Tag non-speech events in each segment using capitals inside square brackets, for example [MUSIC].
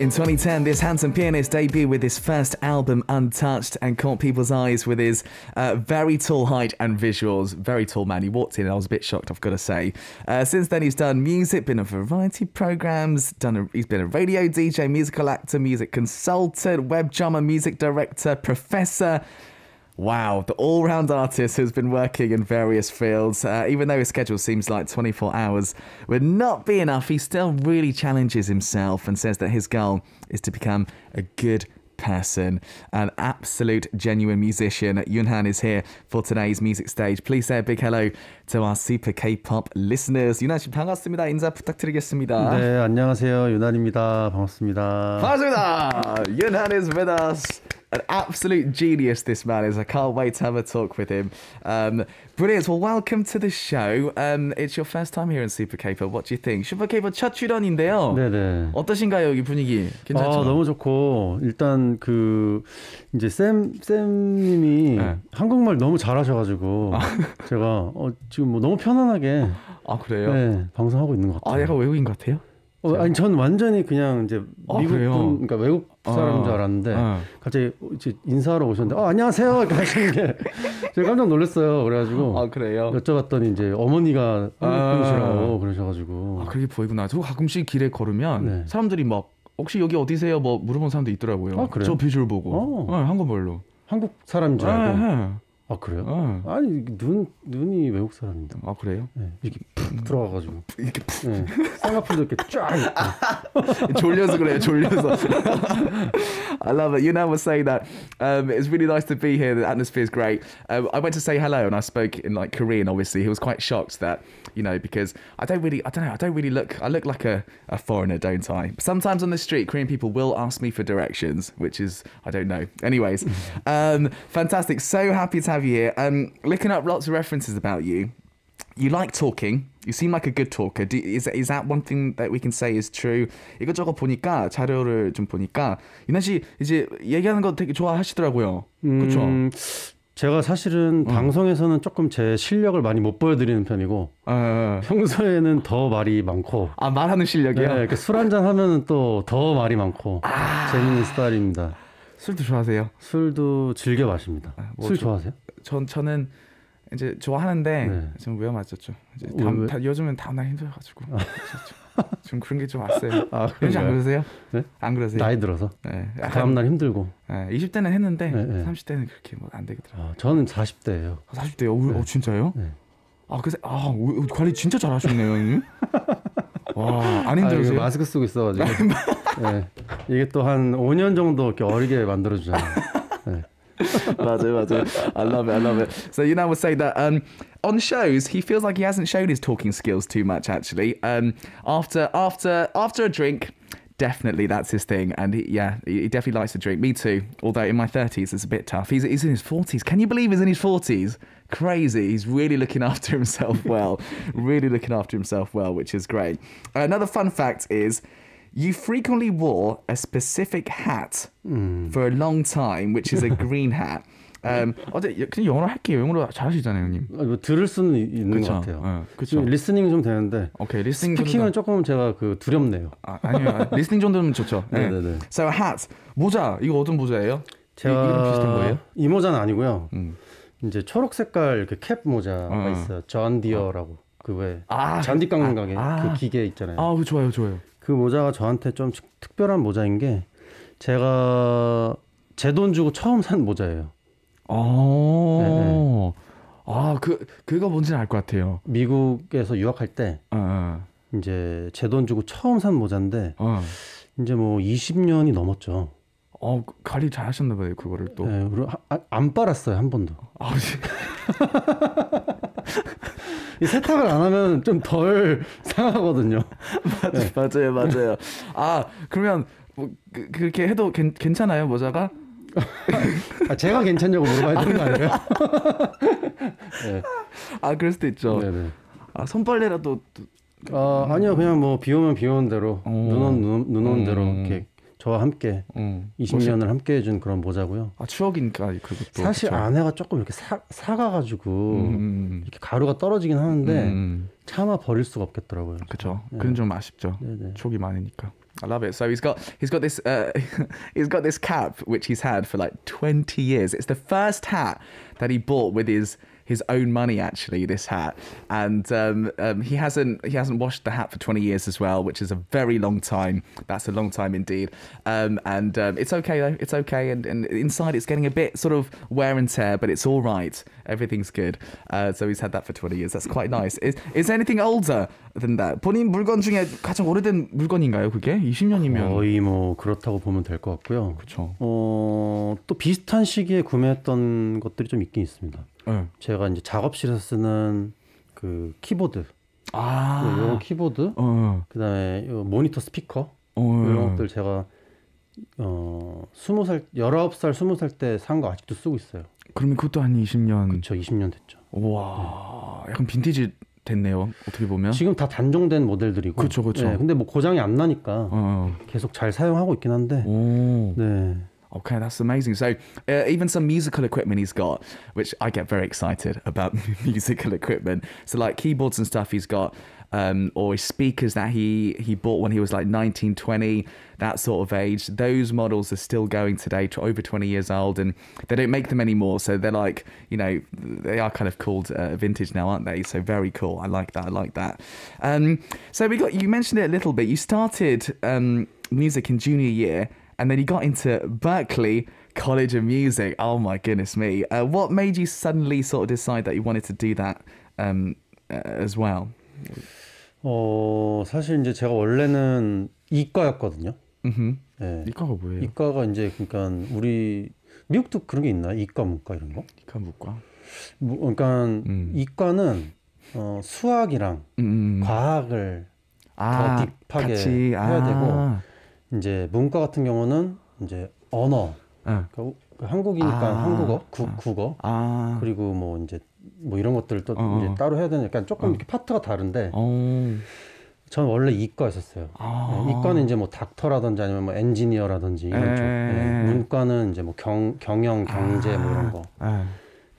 In 2010, this handsome pianist debuted with his first album, Untouched, and caught people's eyes with his uh, very tall height and visuals. Very tall man. He walked in and I was a bit shocked, I've got to say. Uh, since then, he's done music, been on variety programs, done a, he's been a radio DJ, musical actor, music consultant, web drummer, music director, professor, Wow, the all round artist who's been working in various fields, uh, even though his schedule seems like 24 hours would not be enough, he still really challenges himself and says that his goal is to become a good person, an absolute genuine musician. Yunhan is here for today's music stage. Please say a big hello to our super K-pop listeners. 윤한 씨 반갑습니다. 인사 부탁드리겠습니다. 네, 안녕하세요. 반갑습니다. 반갑습니다. Yunhan is with us. an absolute genius this man is. I can't wait to have a talk with him. Um, brilliant. Well, welcome to the show. Um, it's your first time here in Super Caper. What do you think? Super Caper 첫 출연인데요. 네네. 어떠신가요 여기 분위기? 괜찮죠? 아, 너무 좋고 일단 그 이제 쌤 쌤님이 네. 한국말 너무 잘하셔가지고 제가 어, 지금 뭐 너무 편안하게 아 그래요? 네 방송하고 있는 것 같아요. 아 얘가 외국인 같아요? 어, 아니 전 완전히 그냥 이제 아, 미국 아, 분, 그러니까 외국 아, 사람인 줄 알았는데 아, 갑자기 이 인사하러 오셨는데 어 안녕하세요 이렇게 [LAUGHS] 제가 깜짝 놀랐어요 그래가지고 아 그래요 여쭤봤더니 이제 어머니가 아. 한국분이시라고 그러셔가지고 아 그렇게 보이구나 저 가끔씩 길에 걸으면 네. 사람들이 막 혹시 여기 어디세요 뭐 물어본 사람도 있더라고요 아, 그래요? 저 비주얼 보고 어, 네, 한국말로 한국 사람인 줄 알고 네, 네. 아 그래요? 어. 아니 눈 눈이 외국 아 그래요? 네, 이렇게 푹 들어가가지고 이렇게 푹 네, 쌍꺼풀도 이렇게 쫙 [LAUGHS] 졸려서 그래요. 졸려서. I love it. You know, I would saying that um, it's really nice to be here. The atmosphere is great. Um, I went to say hello and I spoke in like Korean. Obviously, he was quite shocked that you know because I don't really I don't know I don't really look I look like a, a foreigner, don't I? Sometimes on the street, Korean people will ask me for directions, which is I don't know. Anyways, [LAUGHS] um, fantastic. So happy to have have you here. Um, looking up lots of references about you. You like talking. You seem like a good talker. Do, is, is that one thing that we can say is true? 이것저것 보니까 자료를 좀 보니까 이나 씨 이제 얘기하는 거 되게 좋아하시더라고요. 음, 그렇죠. 제가 사실은 어. 방송에서는 조금 제 실력을 많이 못 보여드리는 편이고 어. 어, 어. 평소에는 더 말이 많고 아 말하는 실력이요? 네, 술한잔 하면 또더 말이 많고 아. 재밌는 스타일입니다. 술도 좋아하세요? 술도 즐겨 마십니다. 아, 뭐술 저... 좋아하세요? 전 저는 이제 좋아하는데 네. 좀 위험 맞았죠. 이제 어, 다음, 다, 요즘은 다음 날 힘들어가지고 아. 좀 그런 게좀 왔어요. [LAUGHS] 아, 요즘 안 그러세요? 네? 안 그러세요? 나이 들어서? 네. 그 다음 날 힘들고. 네. 20대는 했는데 네, 네. 30대는 그렇게 뭐 안 되겠더라고요. 아, 저는 40대예요. 아, 40대요? 네. 어, 진짜요? 네. 아, 그래서 아 관리 진짜 잘하셨네요, 와안 아, 힘들어요? 마스크 쓰고 있어가지고. [LAUGHS] 네. 이게 또 한 5년 정도 이렇게 어리게 만들어주잖아요. Badu, [LAUGHS] Badu. I love it. I love it. So you know, would say that um, on shows he feels like he hasn't shown his talking skills too much. Actually, um, after after after a drink, definitely that's his thing. And he, yeah, he definitely likes to drink. Me too. Although in my 30s, it's a bit tough. He's, he's in his 40s. Can you believe he's in his 40s? Crazy. He's really looking [LAUGHS] after himself well. really looking after himself well, which is great. Another fun fact is You frequently wore a specific hat 음. for a long time, which is a [LAUGHS] green hat. Um, [LAUGHS] 어제 그냥 영어로 할게요. 영어로 잘하시잖아요, 형님. 아, 뭐 들을 수는 있는 그쵸? 것 같아요. 네, 예, 그렇죠. 리스닝 좀 되는데. 오케이, 리스닝 스피킹은 정 조금 제가 그 두렵네요. 아, 아니요, 아, 리스닝 정도면 좋죠. 네, 네, 네. So h a t 모자 이거 어떤 모자예요? 제가 이, 이름 비슷한 거예요? 이 모자는 아니고요. 음. 이제 초록 색깔 그캡 모자가 어. 있어요. 존 디어라고. 어. 그왜 아, 잔디 깎 가게 아, 그 기계 있잖아요. 아, 그 좋아요, 좋아요. 그 모자가 저한테 좀 특별한 모자인 게 제가 제 돈 주고 처음 산 모자예요. 어. 네, 네. 아, 그 그거 뭔지알것 같아요. 미국에서 유학할 때 아, 아. 이제 제돈 주고 처음 산 모자인데 아. 이제 뭐 20년이 넘었죠. 어, 그 관리 잘 하셨나 봐요. 그거를 또. 네, 안 빨았어요, 한 번도. 아, 네. [LAUGHS] 이 세탁을 안 하면 좀 덜 상하거든요. 네. 맞아요, 맞아요. 네. 아 그러면 뭐 그, 그렇게 해도 괜, 괜찮아요 모자가? 아, 제가 괜찮냐고 물어봐야 되는 거 아니에요? [LAUGHS] 네. 아 그럴 수도 있죠. 네네. 아 손빨래라도. 아 아니요 그냥 뭐 비 오면 비 오는 대로 어. 눈온눈온 음. 대로 이렇게 저와 함께 음, 20년을 함께 해준 그런 모자고요. 아 추억이니까 그것도 사실 그쵸. 아내가 조금 이렇게 사 사가가지고 음. 이렇게 가루가 떨어지긴 하는데 음. 차마 버릴 수가 없겠더라고요. 그렇죠. 네. 그건 좀 아쉽죠. 네네. 추억이 많으니까. I love it. So he's got he's got this uh, he's got this cap which he's had for like 20 years. It's the first hat that he bought with his his own money actually. This hat, and um, um, he hasn't he hasn't washed the hat for 20 years as well, which is a very long time. That's a long time indeed. Um, and um, it's okay though. It's okay. And, and inside it's getting a bit sort of wear and tear, but it's all right. Everything's good. Uh, so he's had that for 20 years. That's quite nice. Is is anything older than that? 본인 물건 중에 가장 오래된 물건인가요? 그게 20년이면 거의 뭐 그렇다고 보면 될것 같고요. 그렇죠. 어, 또 비슷한 시기에 구매했던 것들이 좀 있긴 있습니다. 네. 제가 이제 작업실에서 쓰는 그 키보드. 아. 네, 요런 키보드. 어. 어. 그다음에 모니터 스피커. 어. 이런 어. 것들 제가 어, 스무 살 열아홉 살 스무 살 때 산 거 아직도 쓰고 있어요. 그러면 그것도 한 20년. 그렇죠. 20년 됐죠. 와. 네. 약간 빈티지 됐네요. 어떻게 보면. 지금 다 단종된 모델들이고. 그렇죠. 그렇죠. 네, 근데 뭐 고장이 안 나니까 어, 어. 계속 잘 사용하고 있긴 한데. 오. 네. Okay, that's amazing. So, uh, even some musical equipment he's got, which I get very excited [LAUGHS] about [LAUGHS] musical equipment. So, like keyboards and stuff he's got, um, or speakers that he he bought when he was like 19, 20, that sort of age. Those models are still going today, to over 20 years old, and they don't make them anymore. So, they're like, you know, they are kind of called uh, vintage now, aren't they? So, very cool. I like that. I like that. Um, so, we got you mentioned it a little bit. You started um, music in junior year and then you got into Berkeley College of Music. Oh my goodness me! Uh, what made you suddenly sort of decide that you wanted to do that um, as well? 어 사실 이제 제가 원래는 이과였거든요. 음. 네. 이과가 뭐예요? 이과가 이제 그러니까 우리 미국도 그런 게 있나? 이과 문과 이런 거? 이과 문과. 뭐, 그러니까 음. 이과는 어, 수학이랑 음. 과학을 아, 더 딥하게 같이. 해야 아. 되고 이제 문과 같은 경우는 이제 언어. 네. 그러니까 그 한국이니까 아, 한국어, 구, 아, 국어. 아. 그리고 뭐 이제 뭐 이런 것들을 또 어, 어. 이제 따로 해야 되니까 조금 어. 이렇게 파트가 다른데. 어. 전 원래 이과였었어요. 아. 네, 이과는 이제 뭐 닥터라든지 아니면 뭐 엔지니어라든지 이런 에이. 네. 쪽. 네, 문과는 이제 뭐 경, 경영, 경제 아. 뭐 이런 아. 거. 에이. 네.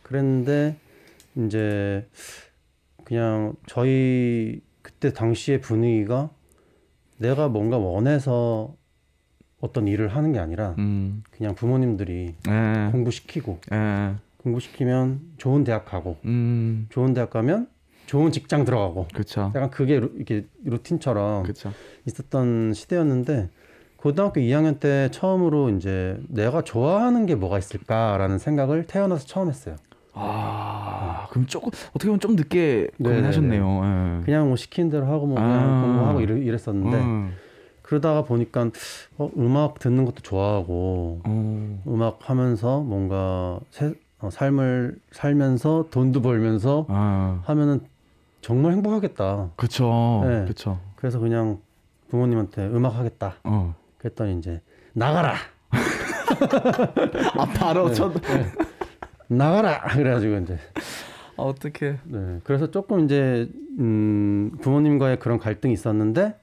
그랬는데 이제 그냥 저희 그때 당시의 분위기가 내가 뭔가 원해서 어떤 일을 하는 게 아니라 음. 그냥 부모님들이 에. 예. 공부시키고 에. 예. 공부시키면 좋은 대학 가고 음. 좋은 대학 가면 좋은 직장 들어가고 그쵸. 약간 그게 루, 이렇게 루틴처럼 그쵸. 있었던 시대였는데 고등학교 2학년 때 처음으로 이제 내가 좋아하는 게 뭐가 있을까라는 생각을 태어나서 처음 했어요. 아, 네. 그럼 조금 어떻게 보면 좀 늦게 네, 네, 네. 고민하셨네요. 네. 그냥 뭐 시키는 대로 하고 뭐 그냥 아. 공부하고 이랬, 었는데 음. 그러다가 보니까 어, 음악 듣는 것도 좋아하고 음. 음악 하면서 뭔가 새, 어, 삶을 살면서 돈도 벌면서 아. 하면은 정말 행복하겠다. 그렇죠. 네. 그렇 그래서 그냥 부모님한테 음악 하겠다. 어. 그랬더니 이제 나가라. 아 바로 네, 저 네. 나가라 그래가지고 이제 아 어떻게 네 그래서 조금 이제 음 부모님과의 그런 갈등이 있었는데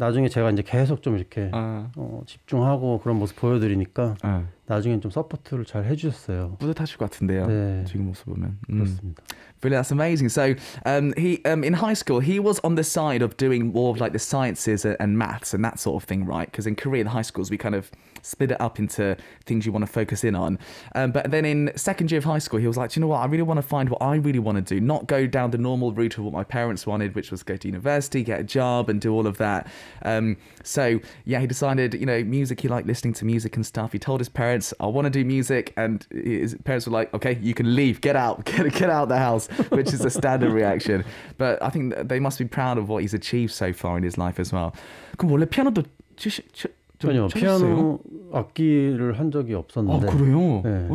나중에 제가 이제 계속 좀 이렇게 아. 어, 집중하고 그런 모습 보여드리니까 아. 나중엔 좀 서포트를 잘 해주셨어요. 뿌듯하실 것 같은데요. 네. 지금 모습 보면. 음. 그렇습니다. Brilliant, that's amazing. So um, he um, in high school he was on the side of doing more of like the sciences and maths and that sort of thing, right? Because in Korea high schools we kind of split it up into things you want to focus in on. Um, but then in second year of high school he was like, you know what, I really want to find what I really want to do, not go down the normal route of what my parents wanted, which was go to university, get a job, and do all of that. Um, so yeah, he decided, you know, music. He liked listening to music and stuff. He told his parents, I want to do music, and his parents were like, okay, you can leave, get out, [LAUGHS] get get out the house. [LAUGHS] which is a standard reaction. But I think they must be proud of what he's achieved so far in his life as well. 그럼 원래 피아노도 치시, 치, 전혀 피아노 악기를 한 적이 없었는데. 아 그래요? 네.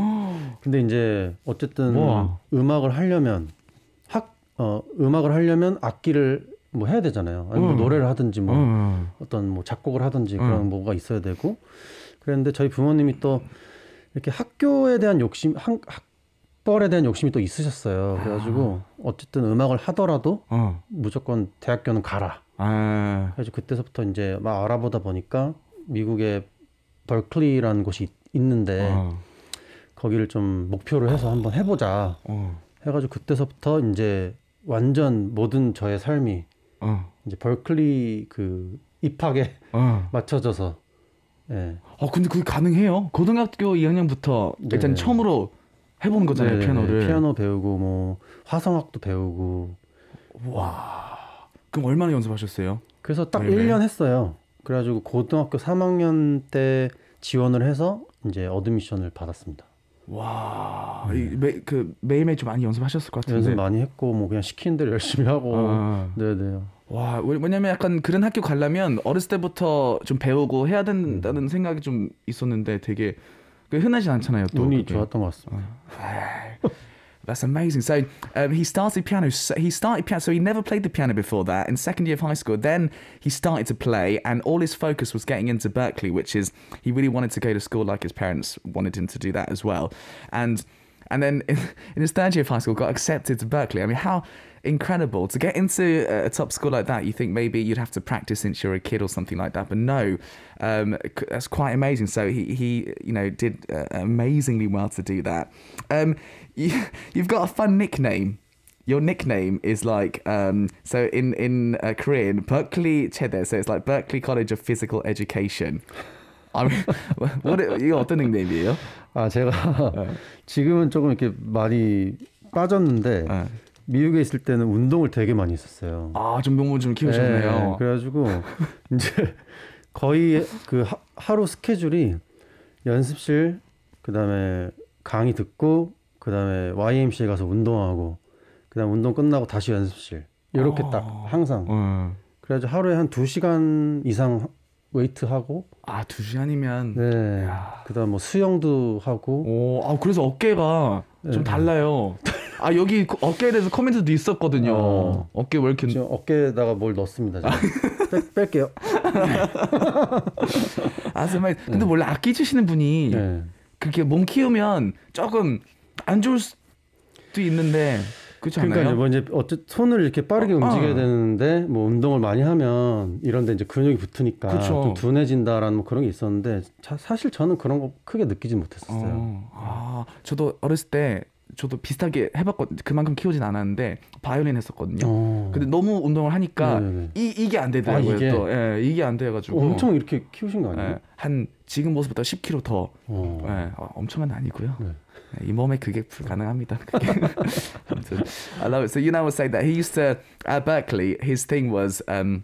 근데 이제 어쨌든 와. 음악을 하려면 학 어, 음악을 하려면 악기를 뭐 해야 되잖아요. 아니면 음. 노래를 하든지 뭐 음. 어떤 뭐 작곡을 하든지 음. 그런 음. 뭐가 있어야 되고 그랬는데 저희 부모님이 또 이렇게 학교에 대한 욕심 학, 학벌에 대한 욕심이 또 있으셨어요. 그래가지고 아. 어쨌든 음악을 하더라도 어. 무조건 대학교는 가라. 아. 그래서 그때서부터 이제 막 알아보다 보니까 미국에 벌클리라는 곳이 있는데 어. 거기를 좀 목표로 해서 한번 해보자. 어. 해가지고 그때서부터 이제 완전 모든 저의 삶이 어. 이제 벌클리 그 입학에 어. [LAUGHS] 맞춰져서 예. 네. 아 근데 그게 가능해요? 고등학교 2학년부터 일단 처음으로 해본 거잖아요 네네 네, 네. 피아노를 피아노 배우고 뭐화성악도 배우고 와 그럼 얼마나 연습하셨어요? 그래서 딱 네. 1년 했어요 그래가지고 고등학교 3학년 때 지원을 해서 이제 어드미션을 받았습니다 와, 네. 이, 매, 그 매일매일 좀 많이 연습하셨을 것 같은데. 연습 많이 했고 뭐 그냥 시키는 대로 열심히 하고. 아. 네네. 네. 와, 왜냐면 약간 그런 학교 가려면 어렸을 때부터 좀 배우고 해야 된다는 음. 생각이 좀 있었는데 되게 그 흔하지 않잖아요. 또 운이 그게. 좋았던 것 같습니다. That's amazing. So um, he started piano. So he started piano. So he never played the piano before that. In second year of high school, then he started to play, and all his focus was getting into Berkeley, which is he really wanted to go to school like his parents wanted him to do that as well. And and then in, [LAUGHS] in his third year of high school, got accepted to Berkeley. I mean, how incredible. To get into a top school like that, you think maybe you'd have to practice since you're a kid or something like that. But no, um, that's quite amazing. So he, he you know, did uh, amazingly well to do that. Um, [LAUGHS] you, you've got a fun nickname your nickname is like um, so in in uh, Korean Berkeley Chede, so it's like Berkeley College of Physical Education. I mean, [LAUGHS] what 이거 [LAUGHS] nickname 닉네임이에요? 아 제가 지금은 조금 이렇게 많이 빠졌는데 미국에 있을 때는 운동을 되게 많이 했었어요. 아, 좀 몸을 좀 키우셨네요. 네, 그래가지고 [LAUGHS] 이제 거의 그 하, 하루 스케줄이 연습실, 그다음에 강의 듣고, 그다음에 YMC에 가서 운동하고, 그다음 운동 끝나고 다시 연습실 이렇게 아. 딱 항상. 음. 그래가지고 하루에 한 두 시간 이상 웨이트 하고 아두 시간이면 네 그다음 뭐 수영도 하고 오아 그래서 어깨가 네. 좀 달라요 [LAUGHS] 아 여기 그 어깨에 대해서 코멘트도 있었거든요. 어. 어깨 왜 이렇게 지금 어깨에다가 뭘넣습니다 지금. [LAUGHS] 뺄, 게요 아 정말 근데 네. 원래 악기 치시는 분이 네. 그렇게 몸 키우면 조금 안 좋을 수도 있는데 그렇지 않나요? 그러니까 뭐 이제 어째 손을 이렇게 빠르게 아, 움직여야 아. 되는데 뭐 운동을 많이 하면 이런데 이제 근육이 붙으니까 그쵸. 좀 둔해진다라는 뭐 그런 게 있었는데 자, 사실 저는 그런 거 크게 느끼지 못했었어요. 어. 아 저도 어렸을 때 저도 비슷하게 해봤거든요. 그만큼 키우진 않았는데 바이올린 했었거든요. 오. 어. 근데 너무 운동을 하니까 네, 네, 네. 이, 이게 안 되더라고요. 아, 이게? 또 예, 이게 안 돼가지고 어, 엄청 이렇게 키우신 거 아니에요? 예, 한 지금 모습보다 10kg 더. 오. 어. 예, 엄청은 아니고요. 네. 예, 이 몸에 그게 불가능합니다. 그게. [LAUGHS] I love it. So you now say that he used to at Berkeley, his thing was. Um,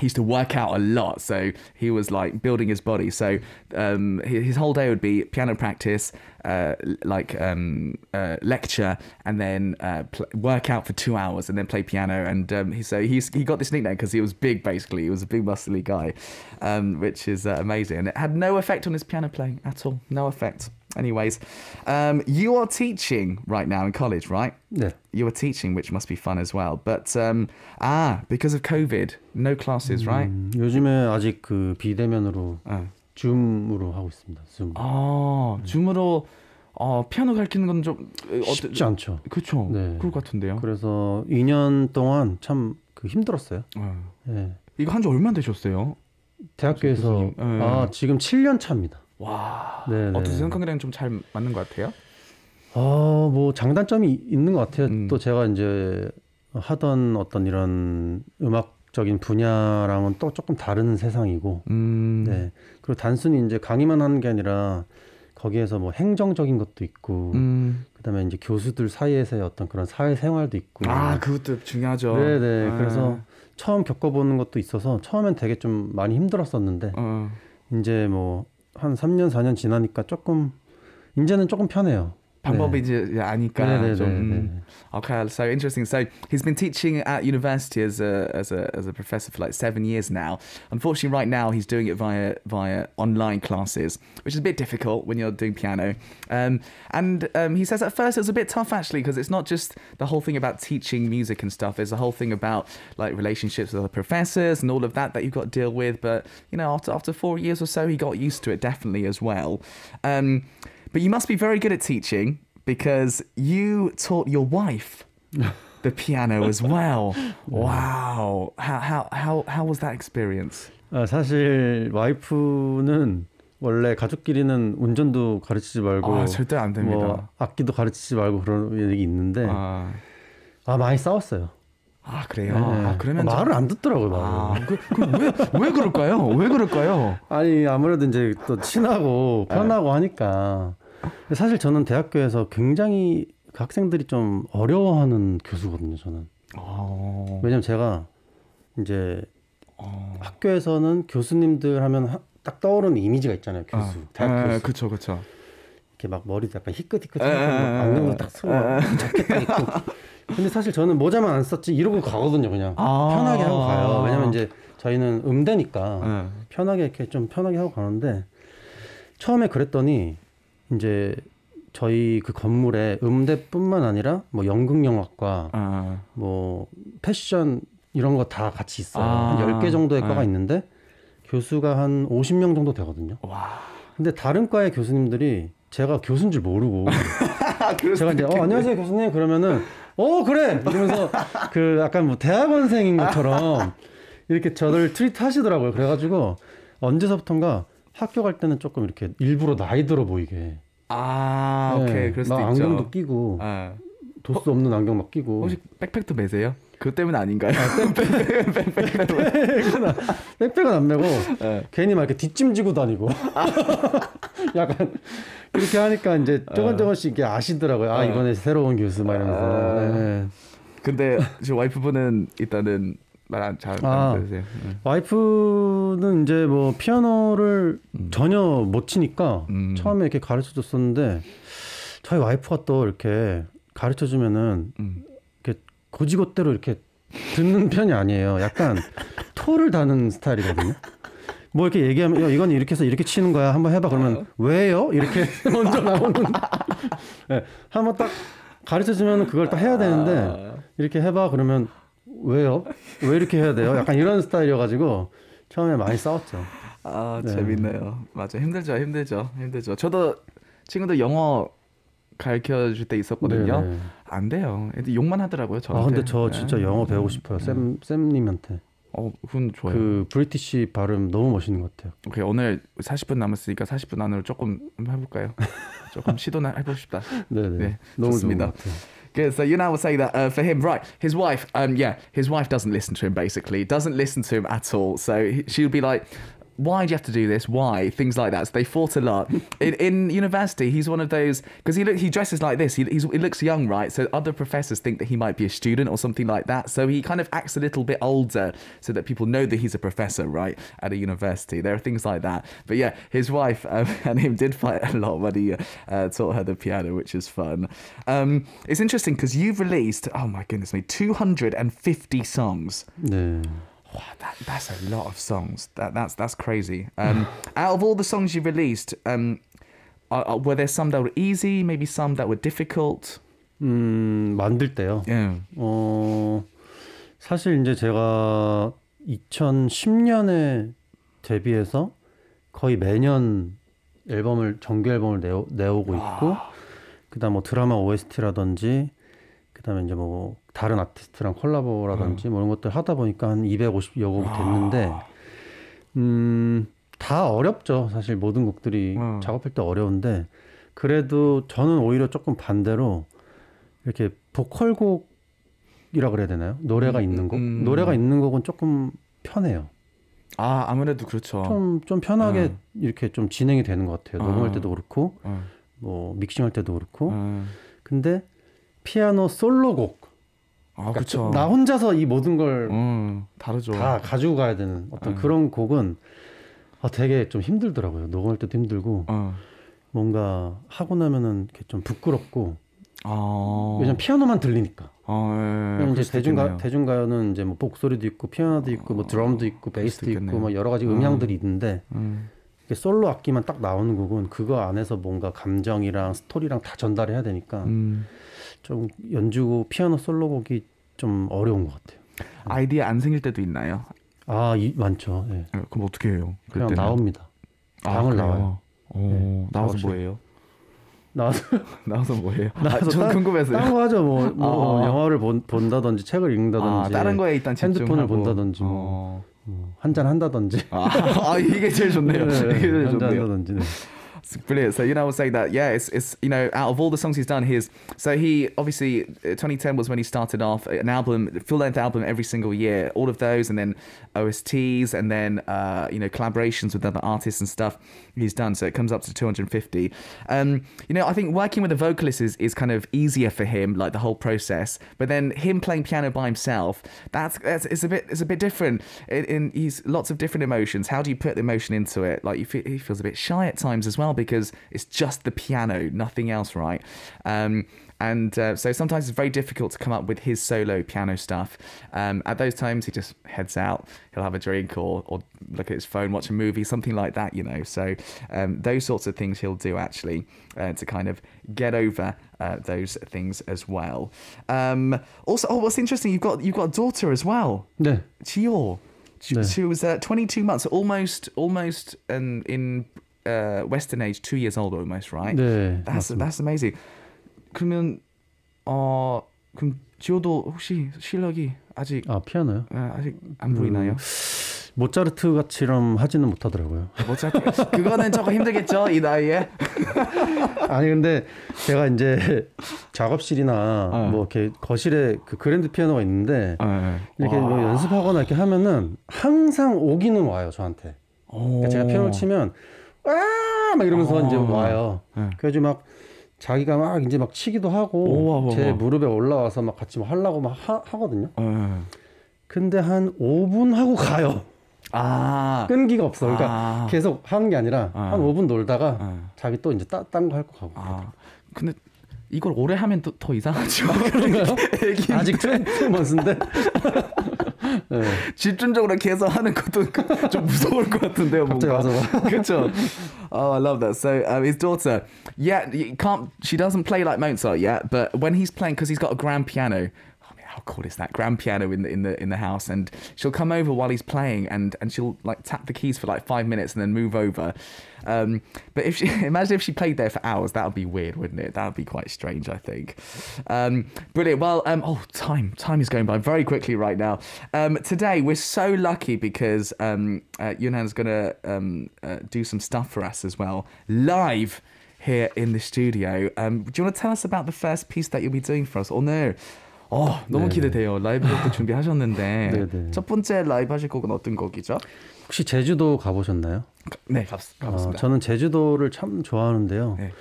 he used to work out a lot, so he was like building his body. So um, his, whole day would be piano practice, uh, like um, uh, lecture, and then uh, pl- work out for two hours, and then play piano. And um, he, so he got this nickname because he was big, basically. He was a big, muscly guy, um, which is uh, amazing. And it had no effect on his piano playing at all. No effect. Anyways, um, you are teaching right now in college, right? Yeah. You are teaching, which must be fun as well. But um, ah, because of COVID, no classes, right? 요즘에 아직 그 비대면으로 어. 줌으로 하고 있습니다. 줌. 아, 네. 줌으로 어, 피아노 가르치는 건좀 쉽지 않죠. 그렇죠. 네. 그럴 것 같은데요. 그래서 2년 동안 참그 힘들었어요. 어. 네. 이거 한지 얼마나 되셨어요? 대학교에서 아 지금 7년 차입니다. 와. 네네. 어떻게 생각하기에는 좀잘 맞는 것 같아요? 어, 뭐 장단점이 있는 것 같아요. 음. 또 제가 이제 하던 어떤 이런 음악적인 분야랑은 또 조금 다른 세상이고, 음. 네. 그리고 단순히 이제 강의만 하는 게 아니라 거기에서 뭐 행정적인 것도 있고, 음. 그다음에 이제 교수들 사이에서의 어떤 그런 사회 생활도 있고. 아, 그것도 중요하죠. 네, 네. 그래서 처음 겪어보는 것도 있어서 처음엔 되게 좀 많이 힘들었었는데, 어. 이제 뭐한 3년 4년 지나니까 조금 이제는 조금 편해요. 방법이지 아니까 네네네네. 좀 음. okay so interesting so he's been teaching at university as a as a as a professor for like seven years now unfortunately right now he's doing it via via online classes which is a bit difficult when you're doing piano um, and um, he says at first it was a bit tough actually because it's not just the whole thing about teaching music and stuff there's the whole thing about like relationships with other professors and all of that that you've got to deal with but you know after after four years or so he got used to it definitely as well um, But you must be very good at teaching because you taught your wife the piano as well. wow. How how how how was that experience? 사실 와이프는 원래 가족끼리는 운전도 가르치지 말고 아, 절대 안 됩니다. 뭐 악기도 가르치지 말고 그런 얘기 있는데 아... 아 많이 싸웠어요. 아 그래요. 네. 아, 그러면 아, 말을 안 듣더라고요. 아, 그, 그 왜, 왜 그럴까요? 왜 그럴까요? 아니 아무래도 이제 또 친하고 네. 편하고 네. 하니까 사실 저는 대학교에서 굉장히 그 학생들이 좀 어려워하는 교수거든요. 저는 오. 어. 왜냐면 제가 이제 오. 어. 학교에서는 교수님들 하면 딱 떠오르는 이미지가 있잖아요. 교수 아, 대학 네, 교수. 그렇죠, 그렇죠. 이렇게 막 머리도 약간 희끗히끗 안경도 딱 쓰고 좋겠다 했고 근데 사실 저는 모자만 안 썼지 이러고 가거든요 그냥 아~ 편하게 하고 가요 왜냐면 이제 저희는 음대니까 네. 편하게 이렇게 좀 편하게 하고 가는데 처음에 그랬더니 이제 저희 그 건물에 음대뿐만 아니라 뭐 연극영화과 아. 뭐 패션 이런 거 다 같이 있어요. 아. 한 10개 정도의 네. 과가 있는데 교수가 한 50명 정도 되거든요. 와. 근데 다른 과의 교수님들이 제가 교수인 줄 모르고 [LAUGHS] 제가 이제 어, 안녕하세요 교수님 그러면은 어 그래 이러면서 [LAUGHS] 그 약간 뭐 대학원생인 것처럼 이렇게 저를 트리트 하시더라고요. 그래가지고 언제서부턴가 학교 갈 때는 조금 이렇게 일부러 나이 들어 보이게 아 네, 오케이 그럴 수도 있죠. 안경도 끼고 아. 도수 없는 안경 막 끼고 혹시 백팩도 매세요? 그것 때문 에 아닌가요? 백백은 백백은 은안 메고 네. 괜히 막 이렇게 뒷짐지고 다니고 [LAUGHS] 약간 이렇게 하니까 이제 조금 조금씩 이게 아시더라고요. 아 네. 이번에 새로운 교수 막 이러면서. 아. 네. 근데 지금 와이프분은 일단은 말잘안 아, 들으세요. 네. 와이프는 이제 뭐 피아노를 음. 전혀 못 치니까 음. 처음에 이렇게 가르쳐 줬었는데 저희 와이프가 또 이렇게 가르쳐 주면은 음. 고지고대로 이렇게 듣는 편이 아니에요. 약간 토를 다는 스타일이거든요. 뭐 이렇게 얘기하면 야, 이건 이렇게 해서 이렇게 치는 거야. 한번 해봐. 그러면 어. 왜요? 이렇게 [LAUGHS] 먼저 나오는. 네, 한번 딱 가르쳐주면 그걸 딱 해야 되는데 아. 이렇게 해봐. 그러면 왜요? 왜 이렇게 해야 돼요? 약간 이런 스타일이어가지고 처음에 많이 싸웠죠. 아 네. 재밌네요. 맞아 힘들죠, 힘들죠, 힘들죠. 저도 친구들 영어 가르쳐 줄 때 있었거든요. 네네. 안 돼요. 애들 욕만 하더라고요. 저한테. 아 근데 저 진짜 네. 영어 배우고 싶어요. 쌤 쌤님한테. 어, 그건 좋아요. 그 브리티시 발음 너무 멋있는 것 같아요. 오케이 오늘 40분 남았으니까 40분 안으로 조금 해볼까요? 조금 시도나 해봅시다. 네네. 네, 너무 좋습니다. Good. So you know, I would say that uh, for him, right? His wife, um, yeah, his wife doesn't listen to him. Basically, doesn't listen to him at all. So she would be like, why do you have to do this? Why things like that? So they fought a lot. [LAUGHS] in, in university, he's one of those because he looks he dresses like this. He, he looks young, right? So other professors think that he might be a student or something like that. So he kind of acts a little bit older so that people know that he's a professor, right, at a university. There are things like that. But yeah, his wife um, and [LAUGHS] him did fight a lot when he uh, taught her the piano, which is fun. Um, it's interesting because you've released oh my goodness me, two hundred and fifty songs. Yeah. Wow, that, that's a lot of songs. That, that's that's crazy. Um, out of all the songs you released, um, are, are, were there some that were easy, maybe some that were difficult? 음, 만들 때요. Yeah. 어, 사실 이제 제가 2010년에 데뷔해서 거의 매년 앨범을 정규 앨범을 내오, 내오고 있고 아. 그다음 뭐 드라마 OST라든지 그다음에 이제 뭐 다른 아티스트랑 콜라보라든지 음. 뭐 이런 것들 하다 보니까 한 250여 곡 아. 됐는데 음, 다 어렵죠. 사실 모든 곡들이 음. 작업할 때 어려운데 그래도 저는 오히려 조금 반대로 이렇게 보컬곡이라 그래야 되나요? 노래가 음, 있는 곡. 음. 노래가 있는 곡은 조금 편해요. 아 아무래도 그렇죠. 좀 좀 편하게 음. 이렇게 좀 진행이 되는 것 같아요. 녹음할 때도 그렇고 뭐 믹싱할 때도 그렇고. 근데 피아노 솔로곡 아, 그러니까 나 혼자서 이 모든 걸 음, 다르죠. 다 가지고 가야 되는 어떤 네. 그런 곡은 아, 되게 좀 힘들더라고요. 녹음할 때도 힘들고 어. 뭔가 하고 나면은 이렇게 좀 부끄럽고 아... 왜냐면 피아노만 들리니까. 아, 예, 예, 예. 이제 대중가 대중가요는 이제 뭐 목소리도 있고 피아노도 아, 있고 뭐 드럼도 있고 베이스도 있고 뭐 여러 가지 음. 음향들이 음. 있는데 음. 솔로 악기만 딱 나오는 곡은 그거 안에서 뭔가 감정이랑 스토리랑 다 전달해야 되니까 음. 좀 연주고 피아노 솔로곡이 좀 어려운 것 같아요. 네. 아이디어 안 생길 때도 있나요? 아 이, 많죠. 예. 네, 그럼 어떻게 해요? 그냥 그때는? 나옵니다. 아, 방을 아, 나와요. 어, 네. 나와서 뭐예요? 나와서 나와서 뭐예요? 나와서 [LAUGHS] [LAUGHS] 아, 궁금해서 다른 거 하죠. 뭐, 뭐 아, 어. 영화를 본, 본다든지 책을 읽는다든지 아, 다른 거에 일단 핸드폰을 본다든지 뭐, 어. 뭐 한잔 한다든지. 아, 아, 이게 제일 좋네요. 네, 이게 제일 좋네요. 한다든지. 네. It's brilliant. So you know, I was saying that. Yeah, it's it's you know, out of all the songs he's done, his so he obviously uh, 2010 was when he started off uh, an album, full length album every single year, all of those, and then OSTs, and then uh, you know collaborations with other artists and stuff he's done. So it comes up to 250. Um, you know, I think working with a vocalist is is kind of easier for him, like the whole process. But then him playing piano by himself, that's, that's it's a bit it's a bit different. In, in he's lots of different emotions. How do you put the emotion into it? Like you feel, he feels a bit shy at times as well because it's just the piano, nothing else, right? Um, and uh, so sometimes it's very difficult to come up with his solo piano stuff. Um, at those times, he just heads out. He'll have a drink or, or look at his phone, watch a movie, something like that, you know. So um, those sorts of things he'll do actually uh, to kind of get over uh, those things as well. Um, also, oh, what's interesting, you've got you've got a daughter as well. Yeah. Chior. She, yeah. she was uh, 22 months, almost almost um, in uh, Western age, two years old almost, right? 네. That's 맞습니다. that's amazing. 그러면 어 그럼 지호도 혹시 실력이 아직 아 피아노요? 아, 아직 안 보이나요? 음... 모차르트 같이럼 하지는 못하더라고요. [LAUGHS] 모차르트 그거는 조금 힘들겠죠 이 나이에. [LAUGHS] 아니 근데 제가 이제 작업실이나 네. 뭐 이렇게 거실에 그 그랜드 피아노가 있는데 네. 이렇게 뭐 와. 뭐 연습하거나 이렇게 하면은 항상 오기는 와요 저한테. 그러니까 제가 피아노 치면 아! 막 이러면서 어. 이제 와요. 네. 그래가지고 막 자기가 막 이제 막 치기도 하고 오, 와, 제 와, 와. 무릎에 올라와서 막 같이 막 하려고 막 하, 거든요 네. 근데 한 5분 하고 가요. 아. 끈기가 없어. 그러니까 아. 계속 하는 게 아니라 아. 한 5분 놀다가 아. 자기 또 이제 딴거 할거 하고. 아. 근데 이걸 오래 하면 또, 더 이상하죠. 아, 그런가요? [LAUGHS] 아직 2 1 months인데. 네. [LAUGHS] 집중적으로 것도 좀 무서울 것 같은데요. 뭔가. [LAUGHS] 그렇죠. Oh, I love that. So um, his daughter, yeah, can't she doesn't play like Mozart yet, but when he's playing, because he's got a grand piano, how cool is that grand piano in the in the in the house and she'll come over while he's playing and and she'll like tap the keys for like five minutes and then move over um, but if she [LAUGHS] imagine if she played there for hours that would be weird wouldn't it that would be quite strange i think um, brilliant well um, oh time time is going by very quickly right now um, today we're so lucky because um uh, yunan's gonna um, uh, do some stuff for us as well live here in the studio um, do you want to tell us about the first piece that you'll be doing for us or no 어, 너무 네. 기대돼요. 라이브도 [LAUGHS] 준비하셨는데 첫 번째 라이브 하실 곡은 어떤 곡이죠? 혹시 제주도 가보셨나요? 가, 네, 가, 가봤습니다. 어, 저는 제주도를 참 좋아하는데요. 네.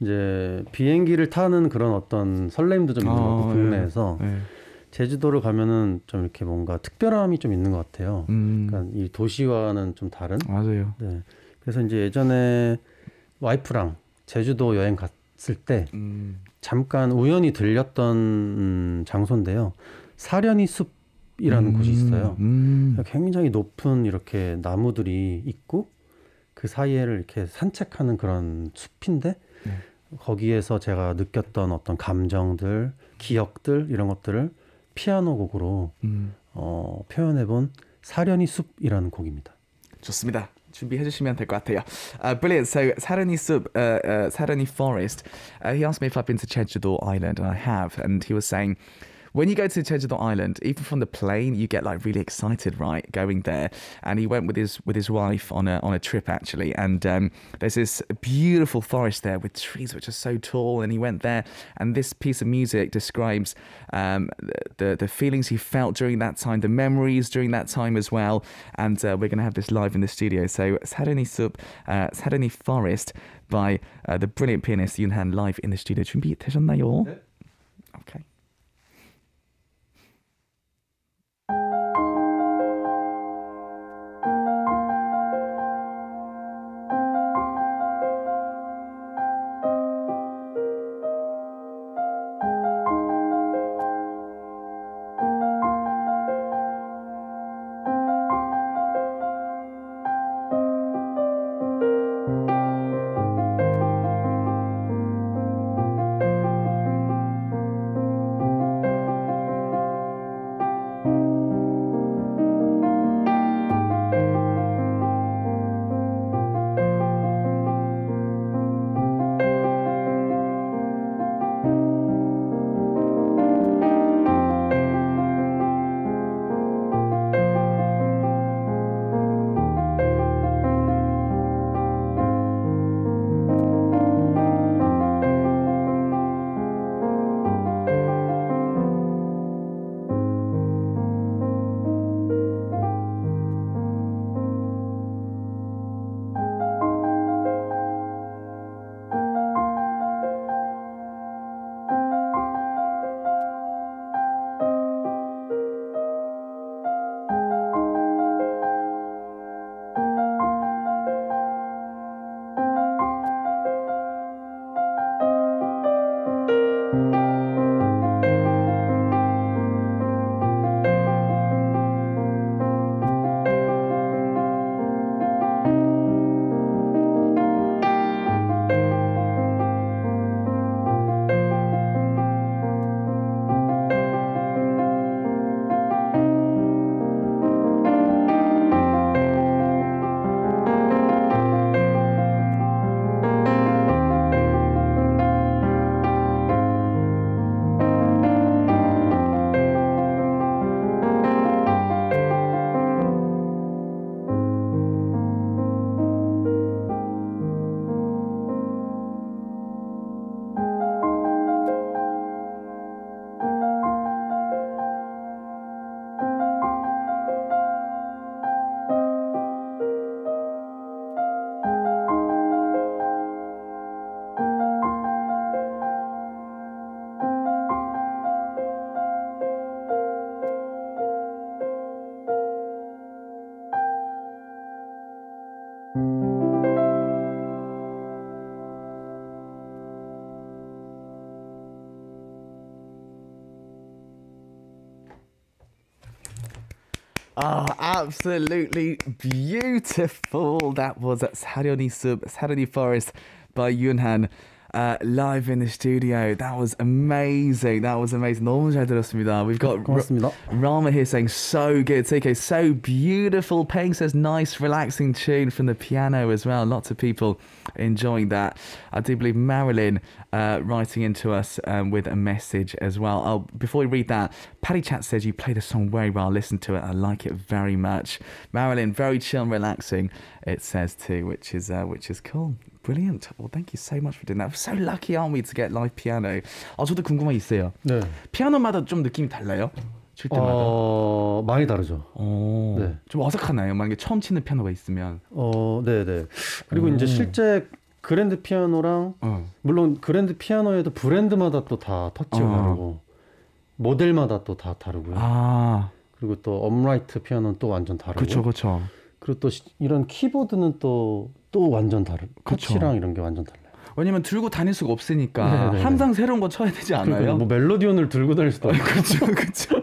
이제 비행기를 타는 그런 어떤 설렘도 좀 있는 아, 것 같고 국내에서 제주도를 가면은 좀 이렇게 뭔가 특별함이 좀 있는 것 같아요. 음. 그러니까 이 도시와는 좀 다른. 맞아요. 네. 그래서 이제 예전에 와이프랑 제주도 여행 갔을 때 음. 잠깐 우연히 들렸던 음, 장소인데요. 사련이 숲이라는 음, 곳이 있어요. 음. 그러니까 굉장히 높은 이렇게 나무들이 있고 그 사이에를 이렇게 산책하는 그런 숲인데 네. 거기에서 제가 느꼈던 어떤 감정들, 기억들 이런 것들을 피아노 곡으로 음. 어, 표현해본 사련이 숲이라는 곡입니다. 좋습니다. Should be 될것 같아요. Uh, brilliant. So 사르니 Sub, uh, 사르니 uh, Forest, uh, he asked me if I've been to Jeju-do Island, and I have, and he was saying when you go to Jeju Island, even from the plane, you get like really excited, right? Going there, and he went with his with his wife on a on a trip actually, and um, there's this beautiful forest there with trees which are so tall, and he went there, and this piece of music describes um, the the feelings he felt during that time, the memories during that time as well, and uh, we're gonna have this live in the studio. So Sarani Sub, uh, Forest by uh, the brilliant pianist Yunhan live in the studio. 준비되셨나요? 네. Oh, absolutely beautiful. That was Saroni Sub, Saroni Forest by Yunhan uh, live in the studio. That was amazing. That was amazing. 너무 들었습니다. We've got Rama here saying so good. TK, so beautiful. Peng says nice, relaxing tune from the piano as well. Lots of people enjoying that. I do believe Marilyn uh, writing into us um, with a message as well. Oh, before we read that, Paddy Chat says you play the song very well. Listen to it. I like it very much. Marilyn, very chill and relaxing. It says too, which is uh, which is cool. Brilliant. Well, thank you so much for doing that. We're so lucky, aren't we, to get live piano. 아, 저도 궁금한 게 있어요. 네. 피아노마다 좀 느낌이 달라요? 칠 때마다? 어, 많이 다르죠. 어, 네. 좀 어색하나요? 만약에 처음 치는 피아노가 있으면. 어, 네, 네. 그리고 음. 이제 실제 그랜드 피아노랑 어. 물론 그랜드 피아노에도 브랜드마다 또 다 터치가 어. 다르고 모델마다 또 다 다르고요. 아. 그리고 또 업라이트 피아노는 또 완전 다르고. 그렇죠, 그렇죠. 그리고 또 이런 키보드는 또 또 완전 다른 커치랑 이런 게 완전 달라요. 왜냐면 들고 다닐 수가 없으니까 네네네. 항상 새로운 거 쳐야 되지 않아요? 뭐 멜로디온을 들고 다닐 수도 없고 그렇죠, 그렇죠.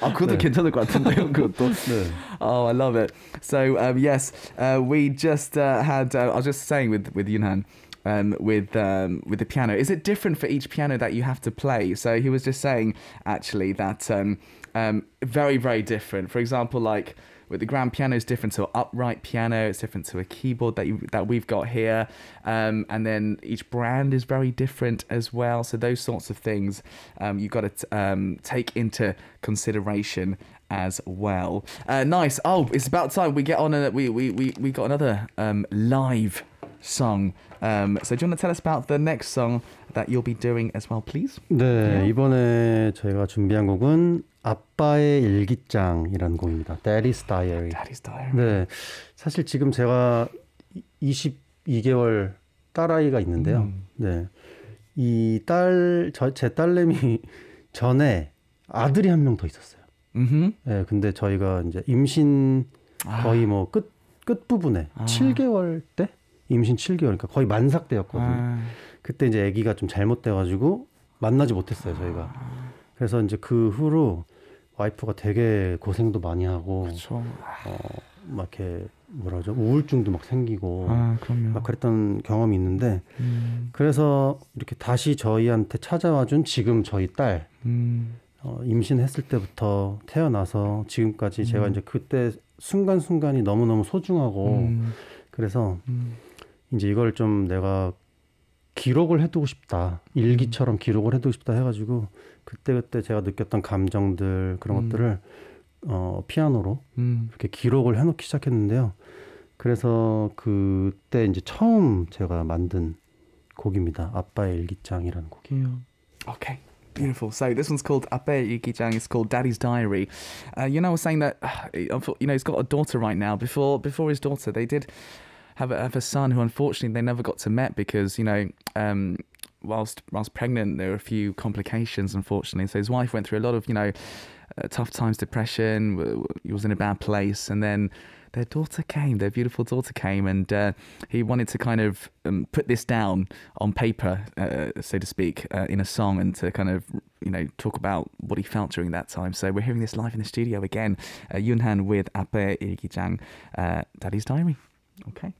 아, 그것도 네. 괜찮을 것 같은데요, 그것도. 네. Oh, I love it. So um, yes, uh, we just uh, had. Uh, I was just saying with with Yunhan. Um, with um, with the piano, is it different for each piano that you have to play? So he was just saying actually that um, um, very very different. For example, like With the grand piano is different to an upright piano. It's different to a keyboard that you, that we've got here. Um, and then each brand is very different as well. So those sorts of things um, you've got to um, take into consideration as well. Uh, nice. Oh, it's about time we get on and we, we, we, we got another um, live song. Um, so do you want to tell us about the next song that you'll be doing as well, please? 네, yeah. 이번에 저희가 준비한 곡은 아빠의 일기장이라는 곡입니다. Daddy's Diary. Daddy's Diary. 네, 사실 지금 제가 22개월 딸아이가 있는데요. 음. 네, 이 딸, 저, 제 딸내미 전에 아들이 한 명 더 있었어요. 예, 근데 저희가 이제 임신 거의 아. 뭐끝 끝부분에 아. 7개월 때 임신 7개월 그러니까 거의 만삭 때였거든요. 아. 그때 이제 아기가 좀 잘못돼 가지고 만나지 못했어요, 저희가. 아. 그래서 이제 그 후로 와이프가 되게 고생도 많이 하고 그쵸. 어, 막 이렇게 뭐라죠 우울증도 막 생기고 아, 막 그랬던 경험이 있는데 음. 그래서 이렇게 다시 저희한테 찾아와준 지금 저희 딸 음. 어, 임신했을 때부터 태어나서 지금까지 음. 제가 이제 그때 순간순간이 너무너무 소중하고 음. 그래서 음. 이제 이걸 좀 내가 기록을 해두고 싶다. 음. 일기처럼 기록을 해두고 싶다 해가지고 그때그때 제가 느꼈던 감정들 그런 음. 것들을 어, 피아노로 음. 이렇게 기록을 해놓기 시작했는데요. 그래서 그때 이제 처음 제가 만든 곡입니다. 아빠의 일기장이라는 곡이에요. 오케이. Beautiful. So this one's called Ape yuki Chang. It's called Daddy's Diary. Uh, you know, I was saying that [SIGHS] you know he's got a daughter right now. Before before his daughter, they did have a, have a son who unfortunately they never got to met because you know um, whilst whilst pregnant there were a few complications unfortunately. So his wife went through a lot of you know uh, tough times, depression. He was in a bad place, and then their daughter came, their beautiful daughter came, and uh, he wanted to kind of um, put this down on paper, uh, so to speak, uh, in a song, and to kind of you know talk about what he felt during that time. So we're hearing this live in the studio again, uh, Yunhan with Ape Chang, uh, Daddy's Diary. Okay.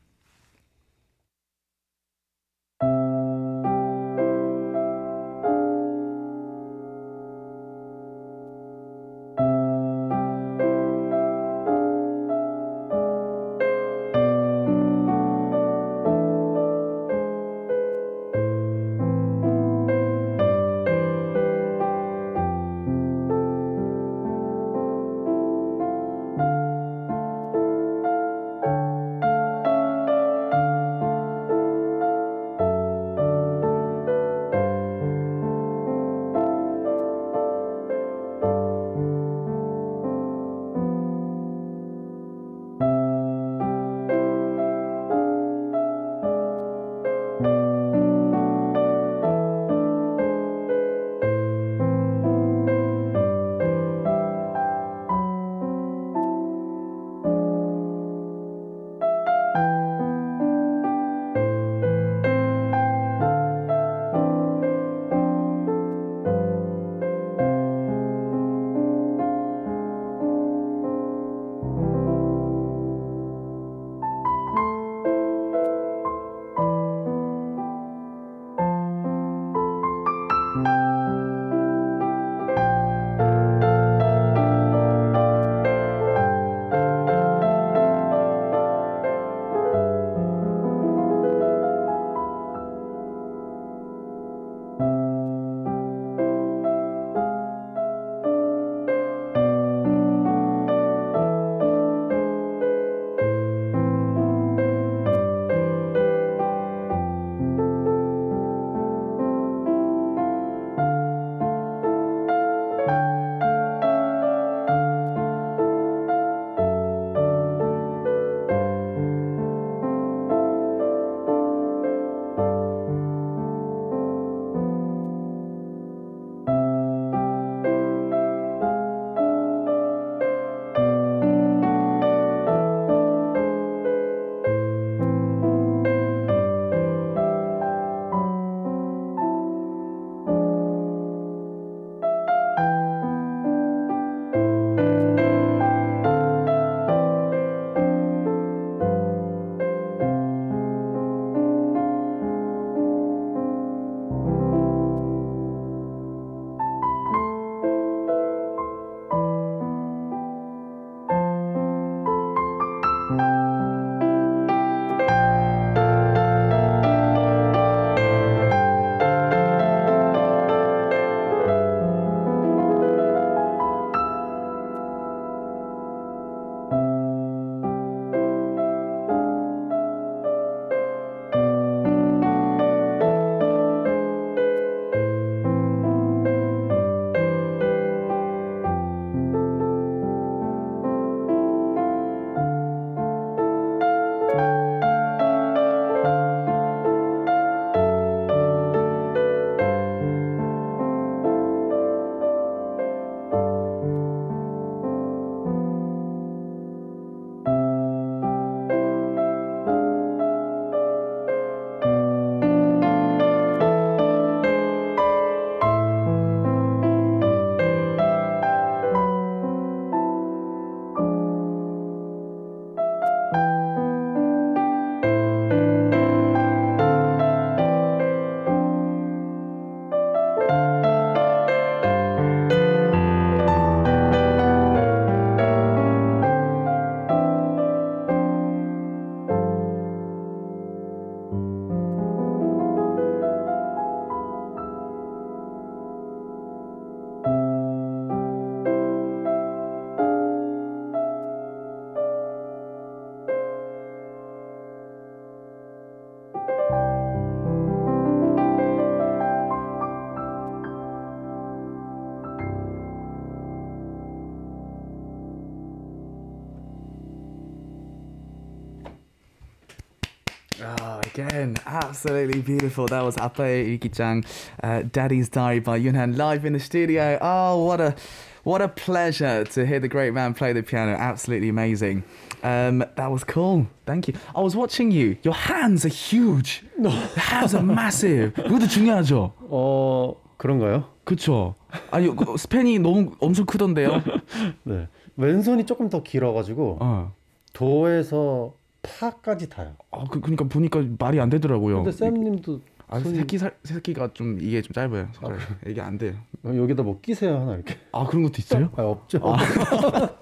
Absolutely beautiful. That was Ape Yukichang, uh, Daddy's Diary by Yunhan live in the studio. Oh, what a what a pleasure to hear the great man play the piano. Absolutely amazing. Um, that was cool. Thank you. I was watching you. Your hands are huge. Your hands are massive. 그것도 중요하죠. 어 그런가요? 그쵸. 아니 스팬이 너무 엄청 크던데요. [LAUGHS] 네. 왼손이 조금 더 길어가지고 어. 도에서 파까지 타요 아, 그, 그러니까 보니까 말이 안 되더라고요. 근데 쌤님도 아, 손이... 새끼 살 새끼가 좀 이게 좀 짧아요. 손가락 아, 이게 안 돼요. 여기다 뭐 끼세요 하나 이렇게. 아 그런 것도 있어요? 아 없죠. 아. [LAUGHS]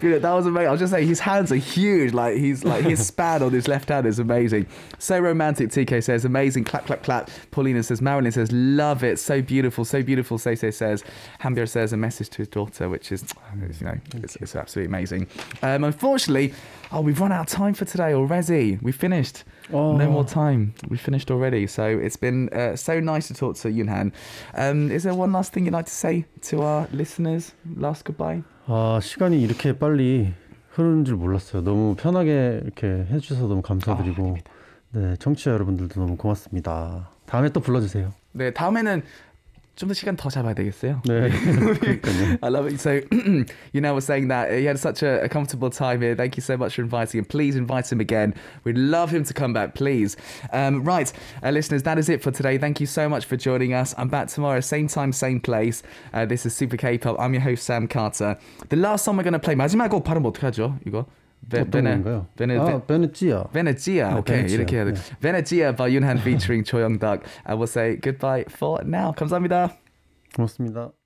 Good. That was amazing. I was just saying, his hands are huge. Like he's like his [LAUGHS] span on his left hand is amazing. So romantic. TK says amazing. Clap, clap, clap. Paulina says Marilyn says love it. So beautiful. So beautiful. Say say says. Hambier says a message to his daughter, which is you know it's, it's absolutely amazing. Um, unfortunately, oh we've run out of time for today already. We finished. Oh. No more time. We finished already. So it's been uh, so nice to talk to Yunhan. Um, is there one last thing you'd like to say to our listeners? Last goodbye. 아, 시간이 이렇게 빨리 흐르는 줄 몰랐어요. 너무 편하게 이렇게 해주셔서 너무 감사드리고, 아, 네, 청취자 여러분들도 너무 고맙습니다. 다음에 또 불러주세요. 네, 다음에는 좀더 시간 더 잡아야 되겠어요. 네. [LAUGHS] I love it. So, [CLEARS THROAT] you know, we're saying that he had such a, a, comfortable time here. Thank you so much for inviting him. Please invite him again. We'd love him to come back, please. Um, right, uh, listeners, that is it for today. Thank you so much for joining us. I'm back tomorrow, same time, same place. Uh, this is Super K-pop. I'm your host Sam Carter. The last song we're going to play. 마지막 곡 발음 어떻게 하죠? 이거. Venetia, Venetia, Venezia. Okay, 베네치아. 이렇게 해야 돼. by Yunhan featuring Cho Young Duck. I will say goodbye for now. 감사합니다. 고맙습니다.